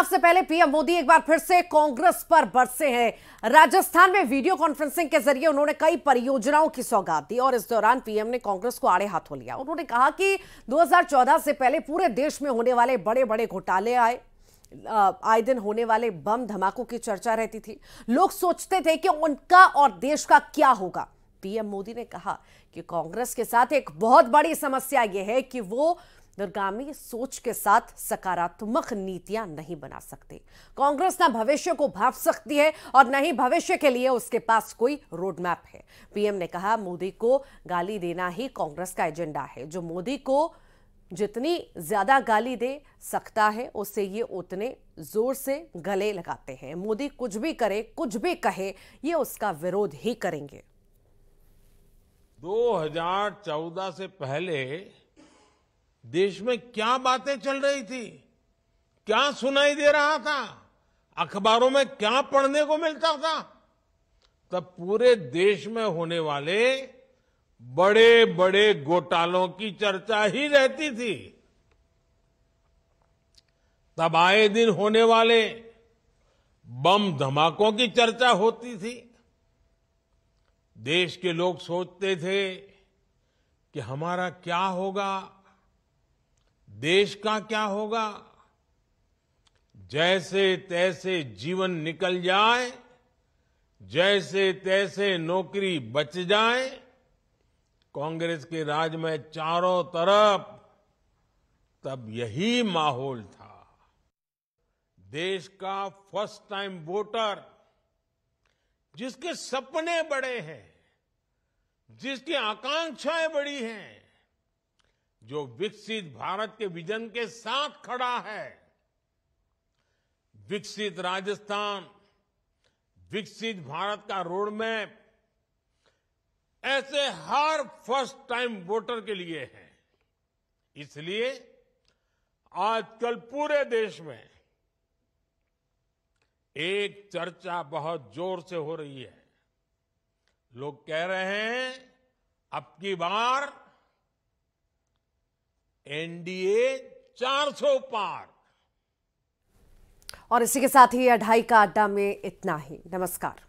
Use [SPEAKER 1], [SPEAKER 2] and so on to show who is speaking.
[SPEAKER 1] सबसे पहले पीएम मोदी एक बार फिर से कांग्रेस पर बरसे हैं राजस्थान में वीडियो कॉन्फ्रेंसिंग के जरिए उन्होंने कई परियोजनाओं की सौगात दी और इस दौरान पीएम ने कांग्रेस को आड़े हाथों लिया उन्होंने कहा कि 2014 से पहले पूरे देश में होने वाले बड़े बड़े घोटाले आए आए दिन होने वाले बम धमाकों की चर्चा रहती थी लोग सोचते थे कि उनका और देश का क्या होगा पीएम मोदी ने कहा कि कांग्रेस के साथ एक बहुत बड़ी समस्या यह है कि वो दुर्गामी सोच के साथ सकारात्मक नीतियां नहीं बना सकती कांग्रेस ना भविष्य को भाप सकती है और न ही भविष्य के लिए उसके पास कोई रोडमैप है पीएम ने कहा मोदी को गाली देना ही कांग्रेस का एजेंडा है जो मोदी को जितनी ज़्यादा गाली दे सकता है उसे ये उतने ज़ोर से गले लगाते हैं मोदी कुछ भी करे कुछ भी कहे ये उसका विरोध ही करेंगे
[SPEAKER 2] 2014 से पहले देश में क्या बातें चल रही थी क्या सुनाई दे रहा था अखबारों में क्या पढ़ने को मिलता था तब पूरे देश में होने वाले बड़े बड़े घोटालों की चर्चा ही रहती थी तब आए दिन होने वाले बम धमाकों की चर्चा होती थी देश के लोग सोचते थे कि हमारा क्या होगा देश का क्या होगा जैसे तैसे जीवन निकल जाए जैसे तैसे नौकरी बच जाए कांग्रेस के राज में चारों तरफ तब यही माहौल था देश का फर्स्ट टाइम वोटर जिसके सपने बड़े हैं जिसकी आकांक्षाएं बड़ी हैं जो विकसित भारत के विजन के साथ खड़ा है विकसित राजस्थान विकसित भारत का रोडमैप ऐसे हर फर्स्ट टाइम वोटर के लिए है इसलिए आजकल पूरे देश में एक चर्चा बहुत जोर से हो रही है लोग कह रहे हैं अब की बार एनडीए 400 पार
[SPEAKER 1] और इसी के साथ ही अढ़ाई का अड्डा में इतना ही नमस्कार